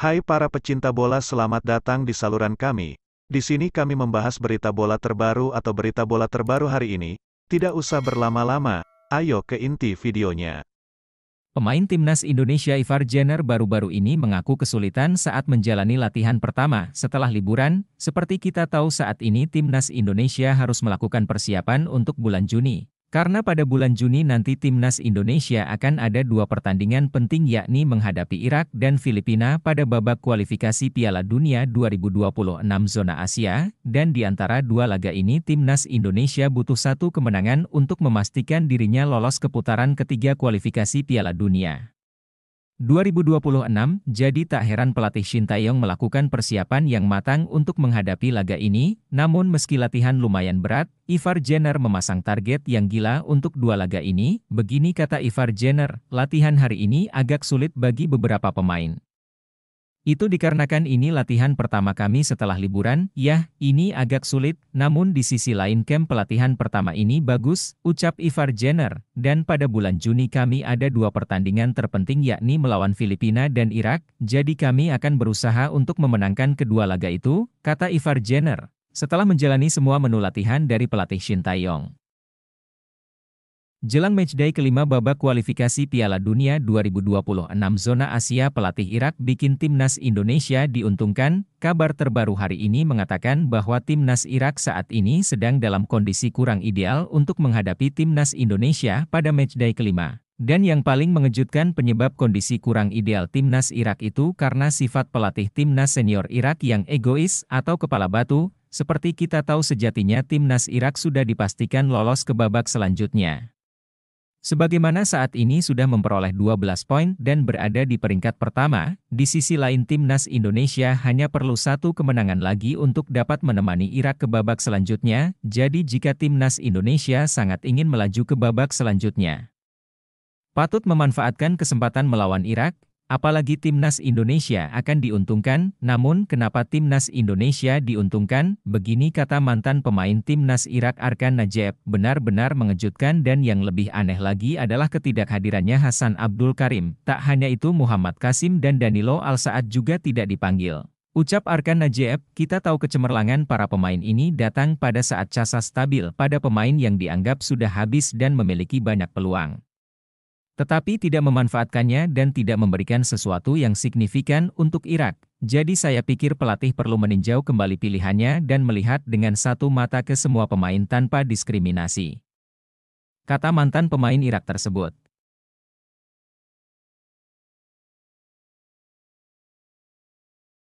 Hai para pecinta bola selamat datang di saluran kami. Di sini kami membahas berita bola terbaru atau berita bola terbaru hari ini. Tidak usah berlama-lama, ayo ke inti videonya. Pemain timnas Indonesia Ivar Jenner baru-baru ini mengaku kesulitan saat menjalani latihan pertama setelah liburan. Seperti kita tahu saat ini timnas Indonesia harus melakukan persiapan untuk bulan Juni. Karena pada bulan Juni nanti Timnas Indonesia akan ada dua pertandingan penting yakni menghadapi Irak dan Filipina pada babak kualifikasi Piala Dunia 2026 zona Asia, dan di antara dua laga ini Timnas Indonesia butuh satu kemenangan untuk memastikan dirinya lolos ke putaran ketiga kualifikasi Piala Dunia. 2026, jadi tak heran pelatih Shin Taeyong melakukan persiapan yang matang untuk menghadapi laga ini, namun meski latihan lumayan berat, Ivar Jenner memasang target yang gila untuk dua laga ini, begini kata Ivar Jenner, latihan hari ini agak sulit bagi beberapa pemain. Itu dikarenakan ini latihan pertama kami setelah liburan, yah, ini agak sulit, namun di sisi lain camp pelatihan pertama ini bagus, ucap Ivar Jenner, dan pada bulan Juni kami ada dua pertandingan terpenting yakni melawan Filipina dan Irak, jadi kami akan berusaha untuk memenangkan kedua laga itu, kata Ivar Jenner, setelah menjalani semua menu latihan dari pelatih Shin Taeyong. Jelang matchday kelima babak kualifikasi Piala Dunia 2026 zona Asia pelatih Irak bikin timnas Indonesia diuntungkan, kabar terbaru hari ini mengatakan bahwa timnas Irak saat ini sedang dalam kondisi kurang ideal untuk menghadapi timnas Indonesia pada matchday kelima. Dan yang paling mengejutkan penyebab kondisi kurang ideal timnas Irak itu karena sifat pelatih timnas senior Irak yang egois atau kepala batu, seperti kita tahu sejatinya timnas Irak sudah dipastikan lolos ke babak selanjutnya. Sebagaimana saat ini sudah memperoleh 12 poin dan berada di peringkat pertama, di sisi lain timnas Indonesia hanya perlu satu kemenangan lagi untuk dapat menemani Irak ke babak selanjutnya, jadi jika timnas Indonesia sangat ingin melaju ke babak selanjutnya. Patut memanfaatkan kesempatan melawan Irak, Apalagi timnas Indonesia akan diuntungkan, namun kenapa timnas Indonesia diuntungkan? Begini kata mantan pemain timnas Irak Arkan Najib, benar-benar mengejutkan dan yang lebih aneh lagi adalah ketidakhadirannya Hasan Abdul Karim. Tak hanya itu Muhammad Kasim dan Danilo Al Saad juga tidak dipanggil. Ucap Arkan Najib, kita tahu kecemerlangan para pemain ini datang pada saat casa stabil pada pemain yang dianggap sudah habis dan memiliki banyak peluang tetapi tidak memanfaatkannya dan tidak memberikan sesuatu yang signifikan untuk Irak. Jadi saya pikir pelatih perlu meninjau kembali pilihannya dan melihat dengan satu mata ke semua pemain tanpa diskriminasi. Kata mantan pemain Irak tersebut.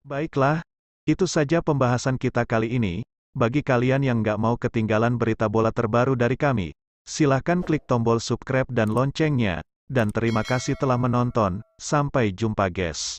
Baiklah, itu saja pembahasan kita kali ini. Bagi kalian yang nggak mau ketinggalan berita bola terbaru dari kami, Silahkan klik tombol subscribe dan loncengnya, dan terima kasih telah menonton, sampai jumpa guys.